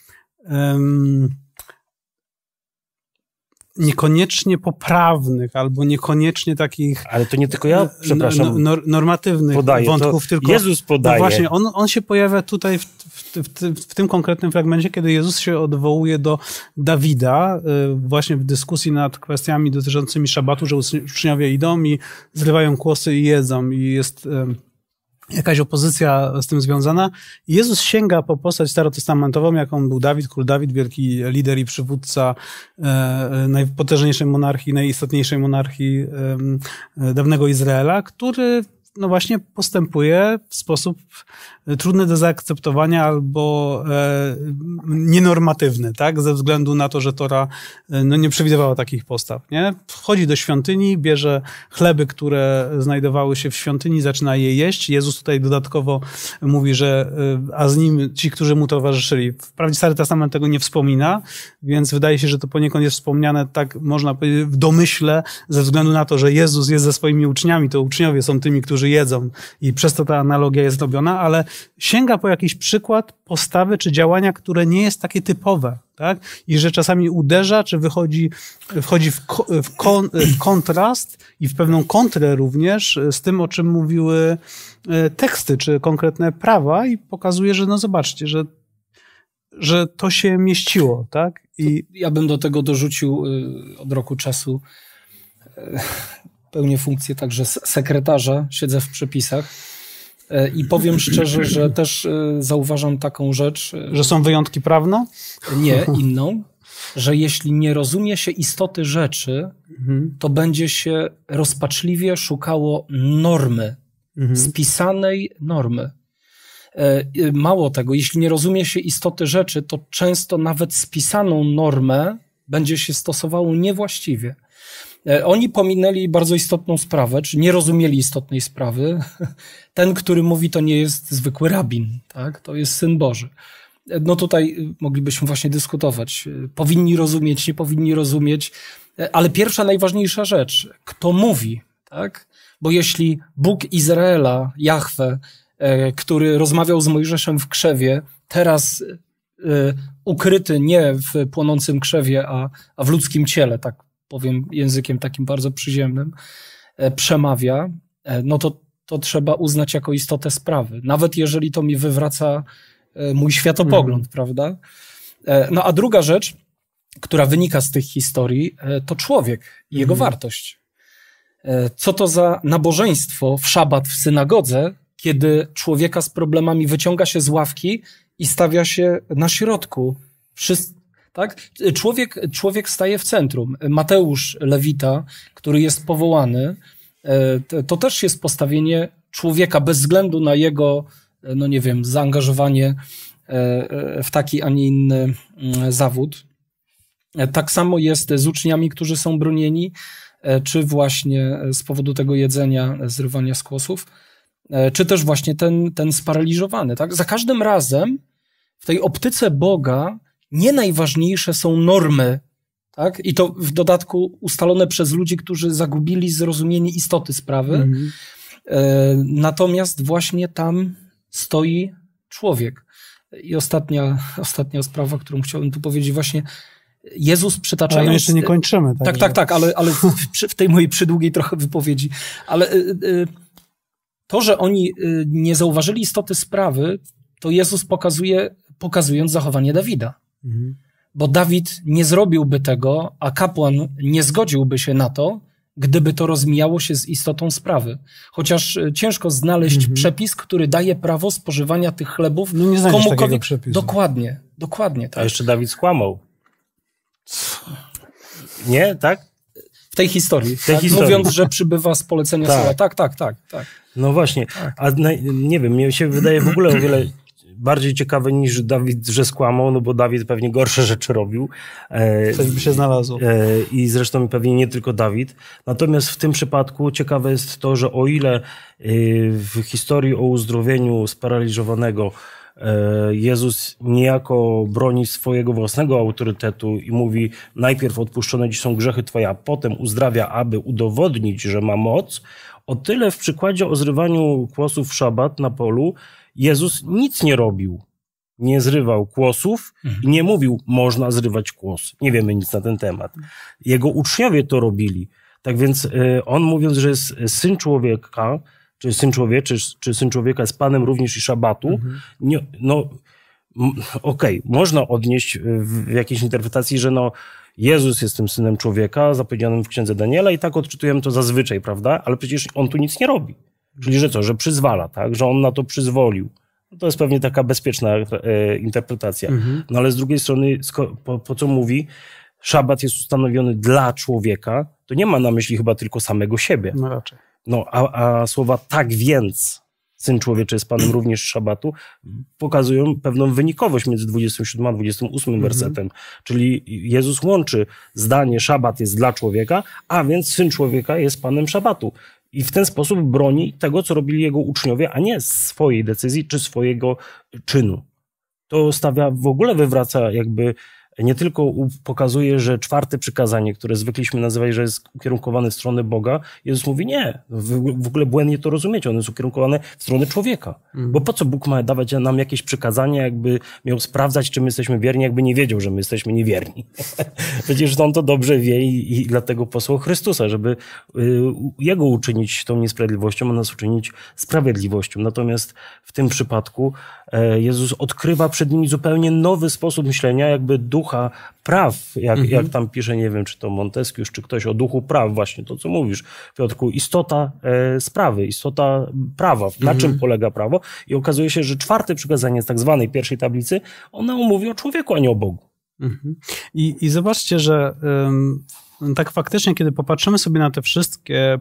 niekoniecznie poprawnych albo niekoniecznie takich. Ale to nie tylko ja, no, przepraszam. No, normatywnych podaję, wątków, tylko. Jezus podaje. No właśnie, on, on się pojawia tutaj w, w, w, w, tym konkretnym fragmencie, kiedy Jezus się odwołuje do Dawida, y, właśnie w dyskusji nad kwestiami dotyczącymi szabatu, że uczniowie idą i zrywają kłosy i jedzą, i jest. Y, jakaś opozycja z tym związana. Jezus sięga po postać starotestamentową, jaką był Dawid, król Dawid, wielki lider i przywódca e, e najpotężniejszej monarchii, najistotniejszej monarchii e, dawnego Izraela, który no właśnie postępuje w sposób e, trudny do zaakceptowania albo e, nienormatywny, tak? Ze względu na to, że Tora e, no, nie przewidywała takich postaw, nie? Wchodzi do świątyni, bierze chleby, które znajdowały się w świątyni, zaczyna je jeść. Jezus tutaj dodatkowo mówi, że e, a z nim ci, którzy mu towarzyszyli. Wprawdzie Stary Testament tego nie wspomina, więc wydaje się, że to poniekąd jest wspomniane, tak można powiedzieć, w domyśle, ze względu na to, że Jezus jest ze swoimi uczniami, to uczniowie są tymi, którzy jedzą i przez to ta analogia jest robiona, ale sięga po jakiś przykład postawy czy działania, które nie jest takie typowe, tak? I że czasami uderza, czy wychodzi, wchodzi w, ko, w, kon, w, kontrast i w pewną kontrę również z tym, o czym mówiły e, teksty, czy konkretne prawa i pokazuje, że no zobaczcie, że, że to się mieściło, tak? I... Ja bym do tego dorzucił y, od roku czasu e, pełnię funkcję także sekretarza, siedzę w przepisach. E, I powiem szczerze, że też e, zauważam taką rzecz. E, że są wyjątki prawne? Nie, inną. Że jeśli nie rozumie się istoty rzeczy, mhm. to będzie się rozpaczliwie szukało normy, mhm. spisanej normy. Mało tego, jeśli nie rozumie się istoty rzeczy, to często nawet spisaną normę będzie się stosowało niewłaściwie. E, oni pominęli bardzo istotną sprawę, czy nie rozumieli istotnej sprawy. Ten, który mówi, to nie jest zwykły rabin, tak? to jest syn Boży. E, no tutaj y, moglibyśmy właśnie dyskutować. E, powinni rozumieć, nie powinni rozumieć, ale pierwsza, najważniejsza rzecz, kto mówi, tak? Bo jeśli Bóg Izraela, Jahwe, który rozmawiał z Mojżeszem w krzewie, teraz ukryty nie w płonącym krzewie, a, a w ludzkim ciele, tak powiem językiem takim bardzo przyziemnym, e, przemawia, e, no to, to trzeba uznać jako istotę sprawy. Nawet jeżeli to mi wywraca e, mój światopogląd, mhm. prawda? No a druga rzecz, która wynika z tych historii, to człowiek i jego mhm. wartość. Co to za nabożeństwo w szabat w synagodze, kiedy człowieka z problemami wyciąga się z ławki i stawia się na środku. Wszyscy, tak? Człowiek, człowiek staje w centrum. Mateusz Lewita, który jest powołany, e, to też jest postawienie człowieka bez względu na jego, e, no nie wiem, zaangażowanie e, w taki, a nie inny mm, zawód. Tak samo jest z uczniami, którzy są bronieni, czy właśnie z powodu tego jedzenia, zrywania skłosów, czy też właśnie ten, ten sparaliżowany. Tak? Za każdym razem w tej optyce Boga nie najważniejsze są normy, tak? I to w dodatku ustalone przez ludzi, którzy zagubili zrozumienie istoty sprawy. Mhm. E, natomiast właśnie tam stoi człowiek. I ostatnia, ostatnia sprawa, którą chciałbym tu powiedzieć, właśnie Jezus przytaczając... Ale jeszcze nie kończymy. Tak, tak, tak, tak ale, ale w, w, tej mojej przydługiej trochę wypowiedzi. Ale e, e, to, że oni e, nie zauważyli istoty sprawy, to Jezus pokazuje, pokazując zachowanie Dawida. Mhm. Bo Dawid nie zrobiłby tego, a kapłan nie zgodziłby się na to, gdyby to rozmijało się z istotą sprawy. Chociaż e, ciężko znaleźć mhm. przepis, który daje prawo spożywania tych chlebów no nie komukolwiek. Przepisu. Dokładnie, dokładnie. Tak. A jeszcze Dawid skłamał. Nie, tak? W tej historii. W tej tak? historii. Mówiąc, że przybywa z polecenia tak. Słowa. Tak, tak, tak, tak. No właśnie. Tak. A nie wiem, mi się wydaje w ogóle o wiele bardziej ciekawe niż Dawid, że skłamał, no bo Dawid pewnie gorsze rzeczy robił. E, Coś by się znalazło. E, I zresztą pewnie nie tylko Dawid. Natomiast w tym przypadku ciekawe jest to, że o ile e, w historii o uzdrowieniu sparaliżowanego Jezus niejako broni swojego własnego autorytetu i mówi: Najpierw odpuszczone ci są grzechy twoje, a potem uzdrawia, aby udowodnić, że ma moc. O tyle w przykładzie o zrywaniu kłosów w szabat na polu Jezus nic nie robił. Nie zrywał kłosów mhm. i nie mówił, można zrywać kłos. Nie wiemy nic na ten temat. Jego uczniowie to robili. Tak więc e, on mówiąc, że jest syn człowieka, czy syn człowieczy, czy syn człowieka jest panem również i szabatu, mhm. nie, no okej, okay, można odnieść w jakiejś interpretacji, że no Jezus jest tym synem człowieka zapowiedzianym w księdze Daniela i tak odczytujemy to zazwyczaj, prawda? Ale przecież on tu nic nie robi. Czyli, że co, że przyzwala, tak? Że on na to przyzwolił. to jest pewnie taka bezpieczna e, interpretacja. Mhm. No ale z drugiej strony, po, po co mówi, szabat jest ustanowiony dla człowieka, to nie ma na myśli chyba tylko samego siebie. No raczej. No, a, a słowa tak więc Syn Człowieczy jest Panem również Szabatu, pokazują pewną wynikowość między 27 a 28 mhm. wersetem. Czyli Jezus łączy zdanie Szabat jest dla człowieka, a więc Syn Człowieka jest Panem Szabatu. I w ten sposób broni tego, co robili jego uczniowie, a nie swojej decyzji czy swojego czynu. To stawia, w ogóle wywraca jakby nie tylko pokazuje, że czwarte przykazanie, które zwykliśmy nazywać, że jest ukierunkowane w stronę Boga, Jezus mówi nie, w ogóle błędnie to rozumiecie, ono jest ukierunkowane w stronę człowieka. Mm. Bo po co Bóg ma dawać nam jakieś przykazania, jakby miał sprawdzać, czy my jesteśmy wierni, jakby nie wiedział, że my jesteśmy niewierni. Przecież on to dobrze wie i, i dlatego posłał Chrystusa, żeby y, Jego uczynić tą niesprawiedliwością, a nas uczynić sprawiedliwością. Natomiast w tym przypadku y, Jezus odkrywa przed nimi zupełnie nowy sposób myślenia, jakby duch ducha praw, jak, mhm. jak tam pisze, nie wiem, czy to Montesquieu, czy ktoś o duchu praw, właśnie to, co mówisz, Piotrku, istota e, sprawy, istota prawa, na mhm. czym polega prawo i okazuje się, że czwarte przykazanie z tak zwanej pierwszej tablicy, ona mówi o człowieku, a nie o Bogu. Mhm. I, I zobaczcie, że ym, tak faktycznie, kiedy popatrzymy sobie na te wszystkie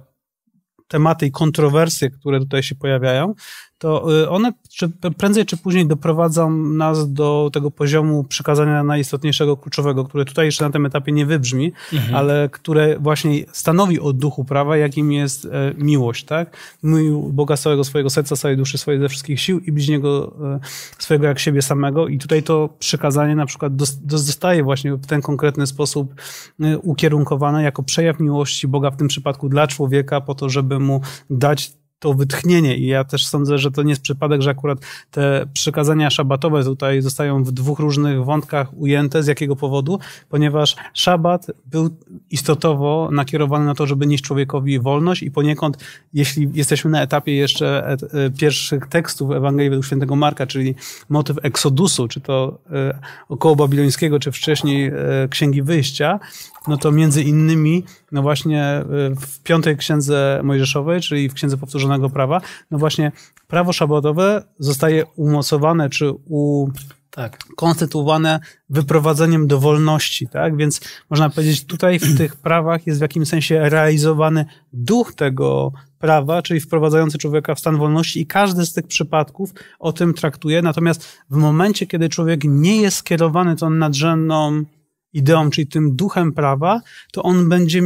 tematy i kontrowersje, które tutaj się pojawiają, to y, one czy, prędzej czy później doprowadzą nas do tego poziomu przekazania najistotniejszego, kluczowego, które tutaj jeszcze na tym etapie nie wybrzmi, mhm. ale które właśnie stanowi o duchu prawa, jakim jest e, miłość, tak? Mił Boga całego swojego serca, całej duszy, swojej ze wszystkich sił i bliźniego e, swojego jak siebie samego i tutaj to przekazanie na przykład zostaje właśnie w ten konkretny sposób e, ukierunkowane jako przejaw miłości Boga w tym przypadku dla człowieka po to, żeby mu dać to wytchnienie i ja też sądzę, że to nie jest przypadek, że akurat te przykazania szabatowe tutaj zostają w dwóch różnych wątkach ujęte. Z jakiego powodu? Ponieważ szabat był istotowo nakierowany na to, żeby nieść człowiekowi wolność i poniekąd, jeśli jesteśmy na etapie jeszcze e, e, pierwszych tekstów Ewangelii według świętego Marka, czyli motyw eksodusu, czy to e, około babilońskiego, czy wcześniej Księgi Wyjścia, no to między innymi, no właśnie y, w piątej księdze Mojżeszowej, czyli w księdze powtórzonego prawa, no właśnie prawo szabotowe zostaje umocowane czy u tak. konstytuowane wyprowadzeniem do wolności, tak? Więc można powiedzieć, tutaj w tych prawach jest w jakimś sensie realizowany duch tego prawa, czyli wprowadzający człowieka w stan wolności i każdy z tych przypadków o tym traktuje. Natomiast w momencie, kiedy człowiek nie jest skierowany tą nadrzędną ideą, czyli tym duchem prawa, to on będzie,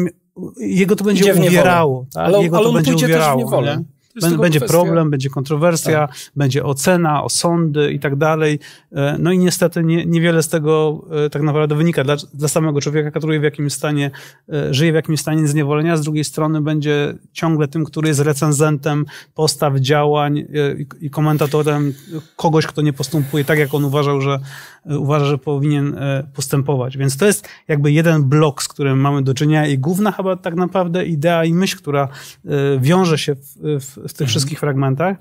jego to będzie uwierało. Tak? Ale, jego ale to będzie uwierało. Będzie kwestia. problem, będzie kontrowersja, tak. będzie ocena, osądy i tak dalej. E, no i niestety nie, niewiele z tego e, tak naprawdę wynika dla, dla samego człowieka, który w jakimś stanie, e, żyje w jakimś stanie zniewolenia. Z drugiej strony będzie ciągle tym, który jest recenzentem postaw, działań i komentatorem kogoś, kto nie postępuje tak, jak on uważał, że, E, uważa, że powinien e, postępować. Więc to jest jakby jeden blok, z którym mamy do czynienia i główna chyba tak naprawdę idea i myśl, która e, wiąże się w, w, w tych mhm. wszystkich fragmentach.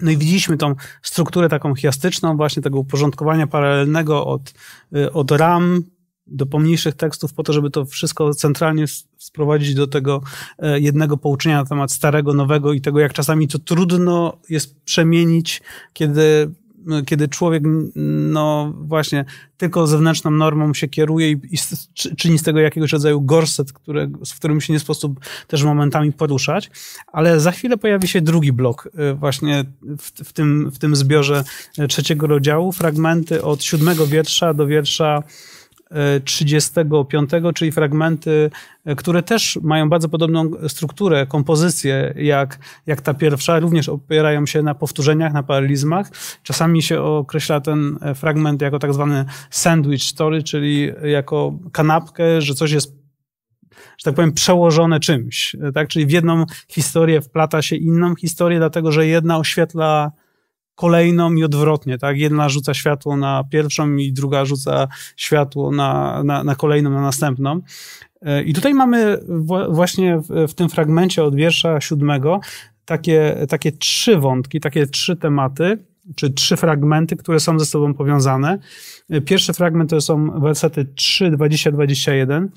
No i widzieliśmy tą strukturę taką chiastyczną, właśnie tego uporządkowania paralelnego od, od ram do pomniejszych tekstów, po to, żeby to wszystko centralnie sprowadzić do tego jednego pouczenia na temat starego, nowego i tego, jak czasami to trudno jest przemienić, kiedy kiedy człowiek, no właśnie, tylko zewnętrzną normą się kieruje i, i czyni z tego jakiegoś rodzaju gorset, które, z którym się nie sposób też momentami poruszać. Ale za chwilę pojawi się drugi blok, y, właśnie w, w, tym, w tym zbiorze y, trzeciego rozdziału, fragmenty od siódmego wiersza do wiersza 35, czyli fragmenty, e, które też mają bardzo podobną strukturę, kompozycję jak, jak ta pierwsza, również opierają się na powtórzeniach, na paralizmach. Czasami się określa ten e, fragment jako tak zwany sandwich story, czyli jako kanapkę, że coś jest że tak powiem, przełożone czymś, e, tak? Czyli w jedną historię wplata się inną historię, dlatego że jedna oświetla kolejną i odwrotnie, tak? Jedna rzuca światło na pierwszą i druga rzuca światło na, na, na kolejną, na następną. E, I tutaj mamy właśnie w, w tym fragmencie od wiersza siódmego takie, takie trzy wątki, takie trzy tematy, czy trzy fragmenty, które są ze sobą powiązane. E, pierwszy fragment to są wersety 3, 20, 21.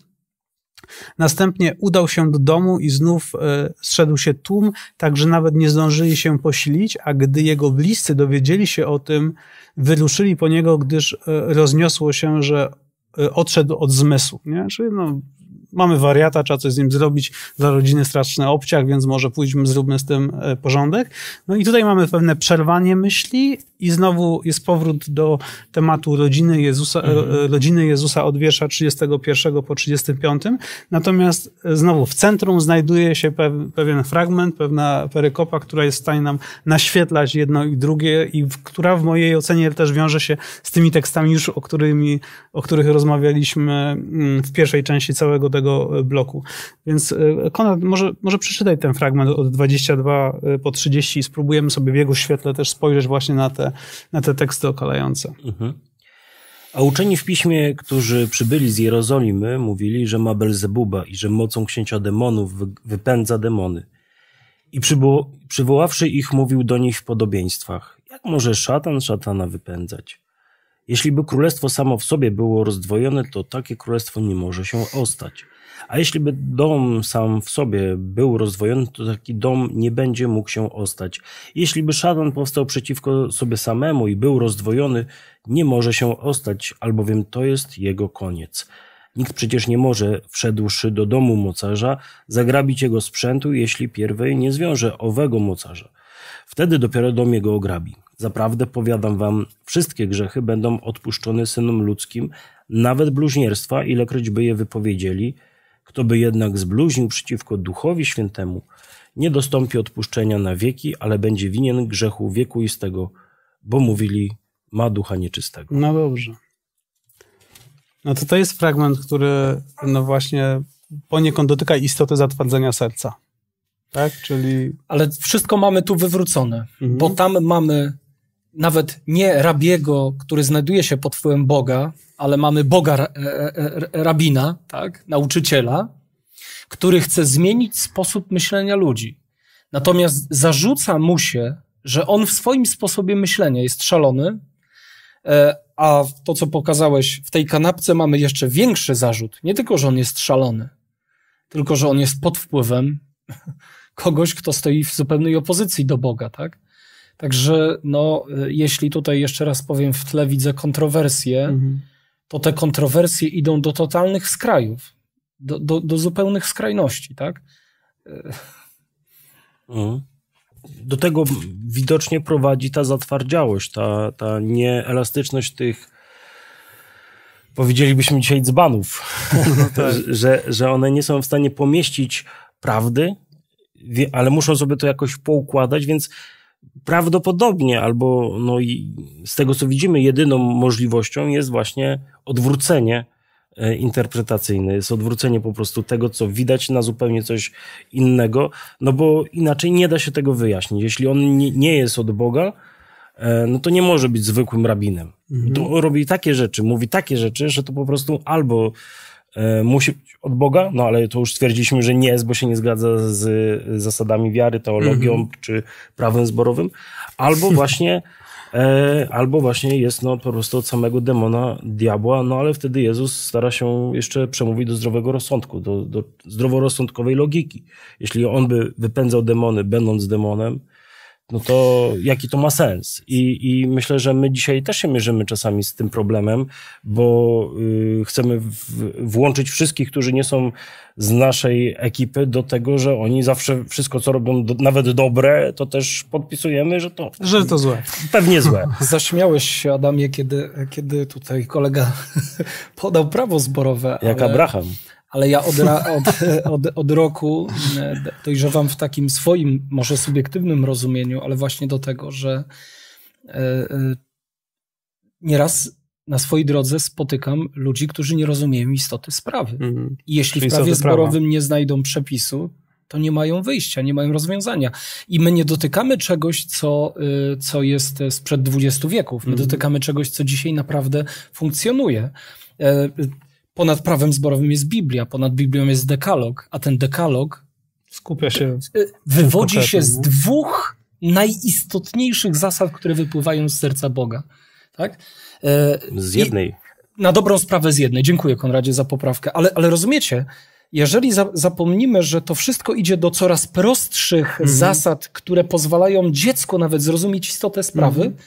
Następnie udał się do domu i znów e, zszedł się tłum, także nawet nie zdążyli się posilić, a gdy jego bliscy dowiedzieli się o tym, wyruszyli po niego, gdyż e, rozniosło się, że e, odszedł od zmysłu. Nie? Czyli no, mamy wariata, trzeba coś z nim zrobić, dla rodziny straszny obciach, więc może pójdźmy, zróbmy z tym e, porządek. No i tutaj mamy pewne przerwanie myśli i znowu jest powrót do tematu rodziny Jezusa, e, mhm. E, rodziny Jezusa od wiersza 31 po 35. Natomiast znowu w centrum znajduje się pewien fragment, pewna perykopa, która jest w stanie nam naświetlać jedno i drugie i która w mojej ocenie też wiąże się z tymi tekstami już, o, którymi, o których rozmawialiśmy mm, w pierwszej części całego tego E, bloku. Więc e, Konrad, może, może przeczytaj ten fragment od 22 e, po 30 i spróbujemy sobie w jego świetle też spojrzeć właśnie na te, na te teksty okalające. Mhm. A uczeni w piśmie, którzy przybyli z Jerozolimy, mówili, że ma Belzebuba i że mocą księcia demonów wypędza demony. I przywoławszy ich, mówił do nich w podobieństwach. Jak może szatan szatana wypędzać? Jeśli by królestwo samo w sobie było rozdwojone, to takie królestwo nie może się ostać. A jeśli by dom sam w sobie był rozdwojony, to taki dom nie będzie mógł się ostać. Jeśli by szatan powstał przeciwko sobie samemu i był rozdwojony, nie może się ostać, albowiem to jest jego koniec. Nikt przecież nie może, wszedłszy do domu mocarza, zagrabić jego sprzętu, jeśli pierwej nie zwiąże owego mocarza. Wtedy dopiero dom jego ograbi. Zaprawdę powiadam wam, wszystkie grzechy będą odpuszczone synom ludzkim, nawet bluźnierstwa, ilekroć by je wypowiedzieli. Kto by jednak zbluźnił przeciwko Duchowi Świętemu, nie dostąpi odpuszczenia na wieki, ale będzie winien grzechu wiekuistego bo mówili, ma ducha nieczystego. No dobrze. No to to jest fragment, który no właśnie poniekąd dotyka istoty zatwardzenia serca. Tak? Czyli... Ale wszystko mamy tu wywrócone, mhm. bo tam mamy nawet nie rabiego, który znajduje się pod wpływem Boga, ale mamy Boga e, e, e, rabina, tak, nauczyciela, który chce zmienić sposób myślenia ludzi. Natomiast zarzuca mu się, że on w swoim sposobie myślenia jest szalony, a to, co pokazałeś, w tej kanapce mamy jeszcze większy zarzut. Nie tylko, że on jest szalony, tylko, że on jest pod wpływem kogoś, kto stoi w zupełnej opozycji do Boga, tak? Także no, y, jeśli tutaj jeszcze raz powiem w tle widzę kontrowersje, mhm. to te kontrowersje idą do totalnych skrajów, do, do, do zupełnych skrajności, tak? Y. Mhm. Do tego widocznie prowadzi ta zatwardziałość, ta, ta nieelastyczność tych powiedzielibyśmy dzisiaj dzbanów, no tak. że, że one nie są w stanie pomieścić prawdy, ale muszą sobie to jakoś poukładać, więc prawdopodobnie albo no i z tego co widzimy jedyną możliwością jest właśnie odwrócenie e, interpretacyjne, jest odwrócenie po prostu tego, co widać na zupełnie coś innego, no bo inaczej nie da się tego wyjaśnić. Jeśli on nie jest od Boga, e, no to nie może być zwykłym rabinem. Mhm. To robi takie rzeczy, mówi takie rzeczy, że to po prostu albo E, musi być od Boga, no ale to już stwierdziliśmy, że nie jest, bo się nie zgadza z zasadami wiary, teologią mm -hmm. czy prawem zborowym, albo właśnie e, albo właśnie jest no po prostu od samego demona, diabła, no ale wtedy Jezus stara się jeszcze przemówić do zdrowego rozsądku, do, do zdroworozsądkowej logiki. Jeśli on by wypędzał demony, będąc demonem, no to jaki to ma sens? I, I myślę, że my dzisiaj też się mierzymy czasami z tym problemem, bo y, chcemy w, włączyć wszystkich, którzy nie są z naszej ekipy, do tego, że oni zawsze wszystko, co robią, do, nawet dobre, to też podpisujemy, że to. Że to złe. Pewnie złe. Zaśmiałeś się, Adamie, kiedy, kiedy tutaj kolega podał prawo zborowe. Jak ale... Abraham ale ja od, od, od, od roku e, dojrzewam w takim swoim, może subiektywnym rozumieniu, ale właśnie do tego, że e, e, nieraz na swojej drodze spotykam ludzi, którzy nie rozumieją istoty sprawy. Mhm. I jeśli Czyli w prawie zborowym nie znajdą przepisu, to nie mają wyjścia, nie mają rozwiązania. I my nie dotykamy czegoś, co, co jest sprzed 20 wieków. My mhm. dotykamy czegoś, co dzisiaj naprawdę funkcjonuje ponad prawem zborowym jest Biblia, ponad Biblią jest dekalog, a ten dekalog skupia się wywodzi się z dwóch najistotniejszych zasad, które wypływają z serca Boga. Tak? E, z jednej. na dobrą sprawę z jednej. Dziękuję Konradzie za poprawkę, ale, ale rozumiecie, jeżeli za, zapomnimy, że to wszystko idzie do coraz prostszych mhm. zasad, które pozwalają dziecku nawet zrozumieć istotę sprawy, mhm.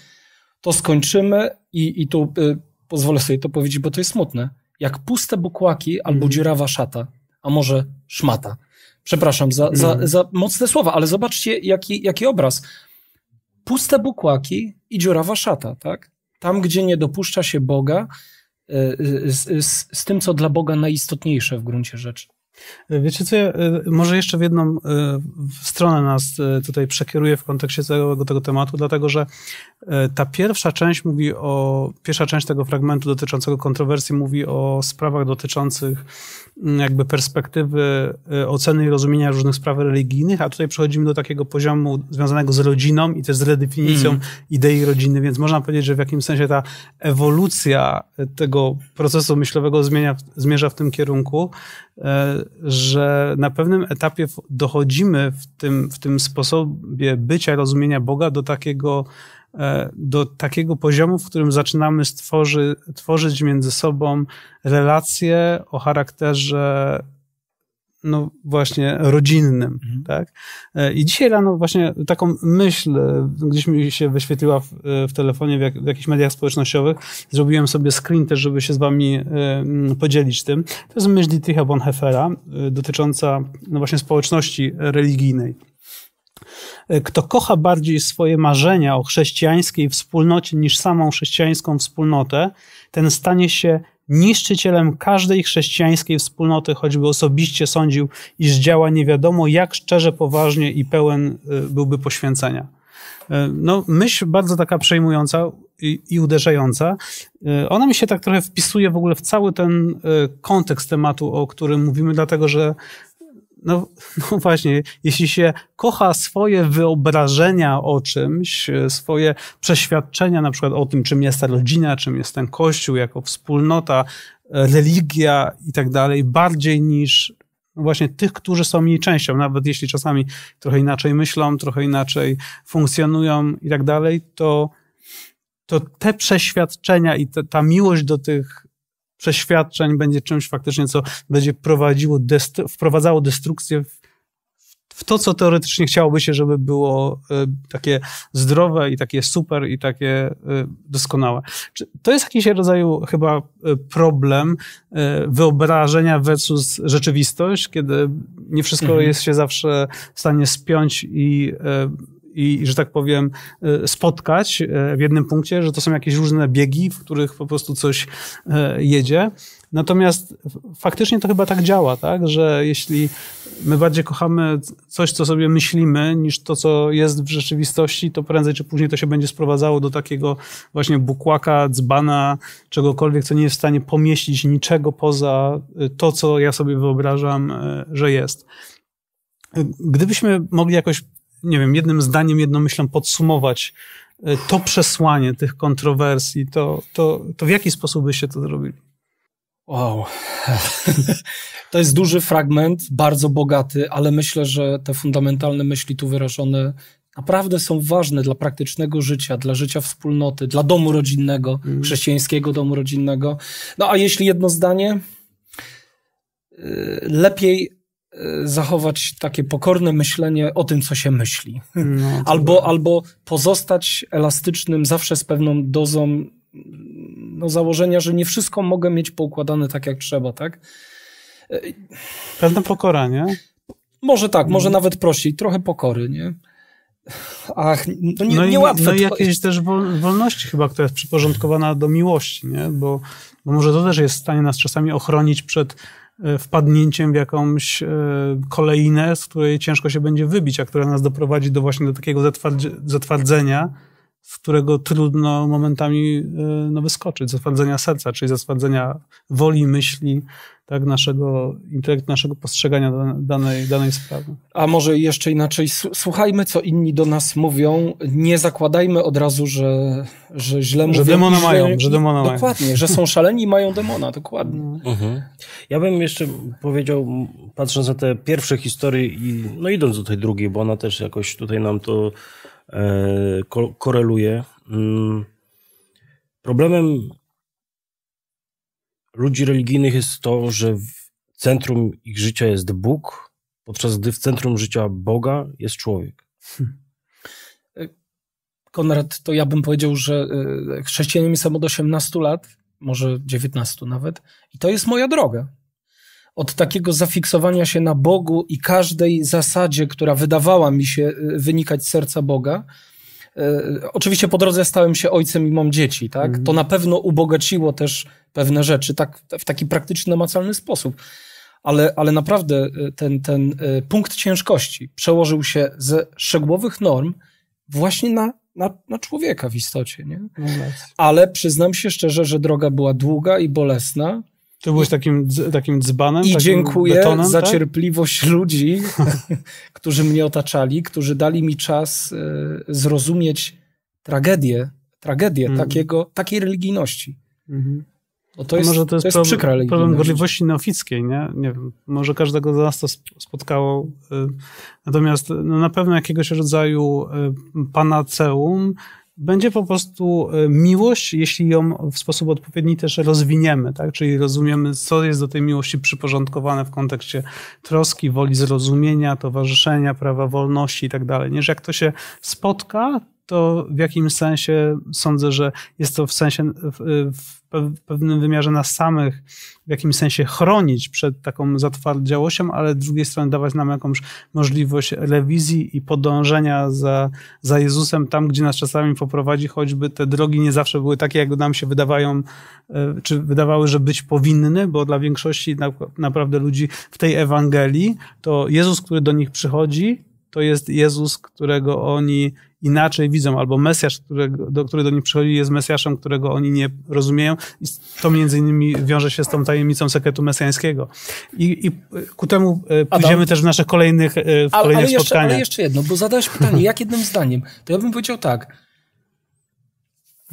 to skończymy i, i tu y, pozwolę sobie to powiedzieć, bo to jest smutne jak puste bukłaki albo mhm. dziurawa szata, a może szmata. Przepraszam za, za, mhm. za mocne słowa, ale zobaczcie, jaki, jaki obraz. Puste bukłaki i dziurawa szata, tak? Tam, gdzie nie dopuszcza się Boga, e, e, z, z, z tym, co dla Boga najistotniejsze w gruncie rzeczy. Wiecie co, ja, e, może jeszcze w jedną e, w stronę nas e, tutaj przekieruję w kontekście całego tego tematu, dlatego że ta pierwsza część mówi o, pierwsza część tego fragmentu dotyczącego kontrowersji mówi o sprawach dotyczących mm, jakby perspektywy oceny i rozumienia różnych spraw religijnych, a tutaj przechodzimy do takiego poziomu związanego z rodziną i też z redefinicją mm. idei rodziny, więc można powiedzieć, że w jakimś sensie ta ewolucja tego procesu myślowego zmienia, zmierza w tym kierunku, E, że na pewnym etapie dochodzimy w tym, w tym sposobie bycia, rozumienia Boga do takiego, e, do takiego poziomu, w którym zaczynamy stworzy, tworzyć między sobą relacje o charakterze no właśnie rodzinnym, mhm. tak? E, I dzisiaj rano właśnie taką myśl e, gdzieś mi się wyświetliła w, e, w telefonie, w, jak, w, jakichś mediach społecznościowych. Zrobiłem sobie screen też, żeby się z wami y, podzielić tym. To jest myśl Dietricha Bonheffera y, dotycząca no właśnie społeczności religijnej. Kto kocha bardziej swoje marzenia o chrześcijańskiej wspólnocie niż samą chrześcijańską wspólnotę, ten stanie się niszczycielem każdej chrześcijańskiej wspólnoty, choćby osobiście sądził, iż działa nie wiadomo jak szczerze, poważnie i pełen y, byłby poświęcenia. Y, no, myśl bardzo taka przejmująca i, i uderzająca. Y, ona mi się tak trochę wpisuje w ogóle w cały ten kontekst tematu, o którym mówimy, dlatego że no, no, właśnie, jeśli się kocha swoje wyobrażenia o czymś, e, swoje przeświadczenia na przykład o tym, czym jest ta rodzina, czym jest ten kościół jako wspólnota, religia i tak dalej, bardziej niż no właśnie tych, którzy są jej częścią, nawet jeśli czasami trochę inaczej myślą, trochę inaczej funkcjonują i tak dalej, to, to te przeświadczenia i te, ta miłość do tych przeświadczeń będzie czymś faktycznie, co będzie prowadziło destru wprowadzało destrukcję w, w, to, co teoretycznie chciałoby się, żeby było y, takie zdrowe i takie super i takie y, doskonałe. Czy to jest jakiś rodzaj chyba e, problem y, wyobrażenia versus rzeczywistość, kiedy nie wszystko mhm. jest się zawsze w stanie spiąć i i, że tak powiem, e, spotkać e, w jednym punkcie, że to są jakieś różne biegi, w których po prostu coś e, jedzie. Natomiast faktycznie to chyba tak działa, tak? że jeśli my bardziej kochamy coś, co sobie myślimy, niż to, co jest w rzeczywistości, to prędzej czy później to się będzie sprowadzało do takiego właśnie bukłaka, dzbana, czegokolwiek, co nie jest w stanie pomieścić niczego poza to, co ja sobie wyobrażam, że jest. Gdybyśmy mogli jakoś nie wiem, jednym zdaniem, jedną myślą podsumować y, to przesłanie tych kontrowersji, to, to, to w jaki sposób byście to zrobili? Wow. to jest duży fragment, bardzo bogaty, ale myślę, że te fundamentalne myśli tu wyrażone naprawdę są ważne dla praktycznego życia, dla życia wspólnoty, dla domu rodzinnego, mm. chrześcijańskiego domu rodzinnego. No a jeśli jedno zdanie, y, lepiej Y, zachować takie pokorne myślenie o tym, co się myśli. No, albo, albo pozostać elastycznym zawsze z pewną dozą no, założenia, że nie wszystko mogę mieć poukładane tak, jak trzeba, tak? Y, Pewna pokora, nie? Może tak, może no. nawet prosić, trochę pokory, nie? Ach, no, nie, no i, niełatwe. No i jakieś też wolności chyba, która jest przyporządkowana do miłości, nie? Bo, bo może to też jest w stanie nas czasami ochronić przed E, wpadnięciem w jakąś e, kolejnę, z której ciężko się będzie wybić, a która nas doprowadzi do właśnie do takiego zatwardzenia, z którego trudno momentami e, no, wyskoczyć, zatwardzenia serca, czyli zatwardzenia woli, myśli, tak, naszego intelektu, naszego postrzegania danej, danej sprawy. A może jeszcze inaczej, słuchajmy, co inni do nas mówią, nie zakładajmy od razu, że, że źle że mówią. Demona że, mają, że demona dokładnie, mają. Dokładnie, że są szaleni i mają demona, dokładnie. Mhm. mhm. Ja bym jeszcze powiedział, patrząc na te pierwsze historie i no idąc do tej drugiej, bo ona też jakoś tutaj nam to E, koreluje. Mm. Problemem ludzi religijnych jest to, że w centrum ich życia jest Bóg, podczas gdy w centrum życia Boga jest człowiek. Hmm. E, Konrad, to ja bym powiedział, że e, mi jestem od 18 lat, może 19 nawet, i to jest moja droga od takiego zafiksowania się na Bogu i każdej zasadzie, która wydawała mi się y, wynikać z serca Boga. Y, oczywiście po drodze stałem się ojcem i mam dzieci, tak? Mhm. To na pewno ubogaciło też pewne rzeczy, tak, w taki praktyczny, namacalny sposób. Ale, ale naprawdę y, ten, ten punkt ciężkości przełożył się ze szczegółowych norm właśnie na na, na, człowieka w istocie, nie? No ale przyznam się szczerze, że droga była długa i bolesna, ty byłeś takim, takim dzbanem? I takim dziękuję betonem, za tak? cierpliwość ludzi, którzy mnie otaczali, którzy dali mi czas e, zrozumieć tragedię, tragedię mm. takiego, takiej religijności. Mm. Bo to, jest, może to jest, to jest problem, przykra problem gorliwości neofickiej, nie? nie wiem, może każdego z nas to spotkało. E, natomiast no, na pewno jakiegoś rodzaju e, panaceum będzie po prostu e, miłość, jeśli ją w sposób odpowiedni też rozwiniemy, tak? Czyli rozumiemy, co jest do tej miłości przyporządkowane w kontekście troski, woli zrozumienia, towarzyszenia, prawa wolności i tak dalej. Nie, jak to się spotka, to w jakimś sensie sądzę, że jest to w sensie w pewnym wymiarze nas samych w jakimś sensie chronić przed taką zatwardziałością, ale z drugiej strony dawać nam jakąś możliwość rewizji i podążenia za, za Jezusem tam, gdzie nas czasami poprowadzi, choćby te drogi nie zawsze były takie, jak nam się wydawają, e, czy wydawały, że być powinny, bo dla większości naprawdę ludzi w tej Ewangelii to Jezus, który do nich przychodzi, to jest Jezus, którego oni inaczej widzą, albo Mesjasz, do, który do nich przychodzi, jest Mesjaszem, którego oni nie rozumieją. I to między innymi wiąże się z tą tajemnicą sekretu mesjańskiego. I, i e, ku temu e, Adam, pójdziemy też w naszych kolejnych, e, w ale, kolejnych ale jeszcze, spotkaniach. Ale jeszcze jedno, bo zadałeś pytanie, jak jednym zdaniem, to ja bym powiedział tak.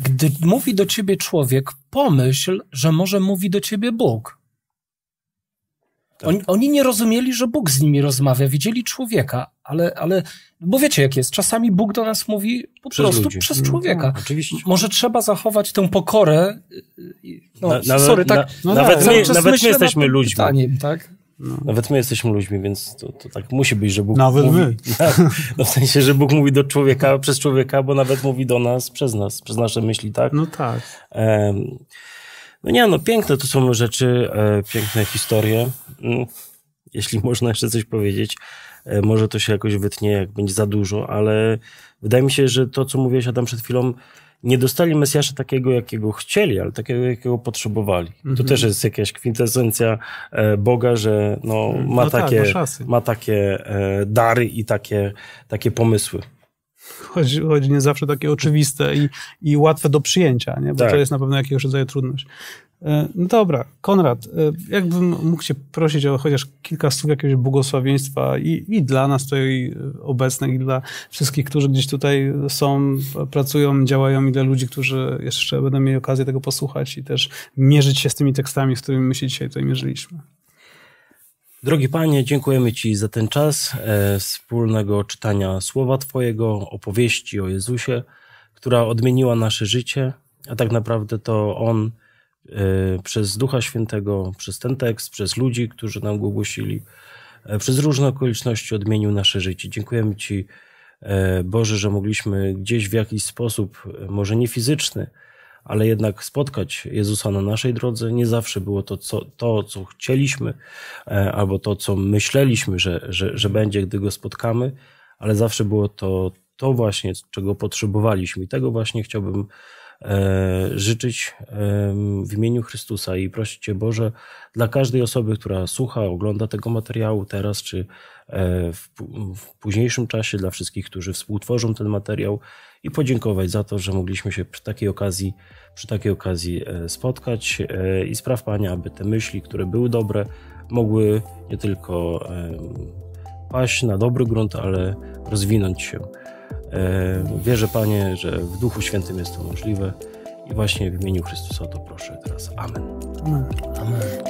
Gdy mówi do ciebie człowiek, pomyśl, że może mówi do ciebie Bóg. Tak. Oni, nie rozumieli, że Bóg z nimi rozmawia, widzieli człowieka, ale, ale no bo wiecie jak jest, czasami Bóg do nas mówi po przez prostu ludzi. przez człowieka. No, oczywiście. Może trzeba zachować tę pokorę. Y, y, no, na, nawet, sorry, tak. Na, no, no, nawet, tak, my, nawet my jesteśmy ludźmi. Pytaniem, tak? No. Nawet my jesteśmy ludźmi, więc to, to, tak musi być, że Bóg. Nawet mówi, my. Tak. No, w sensie, że Bóg mówi do człowieka przez człowieka, bo nawet mówi do nas przez nas, przez nasze myśli, tak? No tak. Um, no nie, no piękne to są rzeczy, e, piękne historie. Mm, jeśli można jeszcze coś powiedzieć, e, może to się jakoś wytnie, jak będzie za dużo, ale wydaje mi się, że to, co mówiłeś Adam przed chwilą, nie dostali Mesjasza takiego, jakiego chcieli, ale takiego, jakiego potrzebowali. Mhm. To też jest jakaś kwintesencja e, Boga, że no, ma, no tak, takie, tak, ma takie e, dary i takie, takie pomysły choć, choć nie zawsze takie oczywiste i, i łatwe do przyjęcia, nie? bo tak. to jest na pewno jakiegoś rodzaju trudność. E, no dobra, Konrad, e, jakbym mógł Cię prosić o chociaż kilka słów jakiegoś błogosławieństwa i, i dla nas tutaj obecnych, i dla wszystkich, którzy gdzieś tutaj są, pracują, działają, i dla ludzi, którzy jeszcze będą mieli okazję tego posłuchać i też mierzyć się z tymi tekstami, z którymi my się dzisiaj tutaj mierzyliśmy. Drogi Panie, dziękujemy Ci za ten czas e, wspólnego czytania Słowa Twojego, opowieści o Jezusie, która odmieniła nasze życie, a tak naprawdę to On e, przez Ducha Świętego, przez ten tekst, przez ludzi, którzy nam go głosili, e, przez różne okoliczności odmienił nasze życie. Dziękujemy Ci, Boże, że mogliśmy gdzieś w jakiś sposób, może nie fizyczny, ale jednak spotkać Jezusa na naszej drodze nie zawsze było to, co, to, co chcieliśmy, e, albo to, co myśleliśmy, że, że, że będzie, gdy go spotkamy, ale zawsze było to to właśnie, czego potrzebowaliśmy. I tego właśnie chciałbym e, życzyć w imieniu Chrystusa i prosić Cię Boże dla każdej osoby, która słucha, ogląda tego materiału teraz, czy E, w, w późniejszym czasie, dla wszystkich, którzy współtworzą ten materiał i podziękować za to, że mogliśmy się przy takiej okazji, przy takiej okazji e, spotkać e, i spraw Pani, aby te myśli, które były dobre, mogły nie tylko paść na dobry grunt, ale rozwinąć się. Wierzę Panie, że w Duchu Świętym jest to możliwe i właśnie w imieniu Chrystusa to proszę teraz. Amen. Amen. Amen.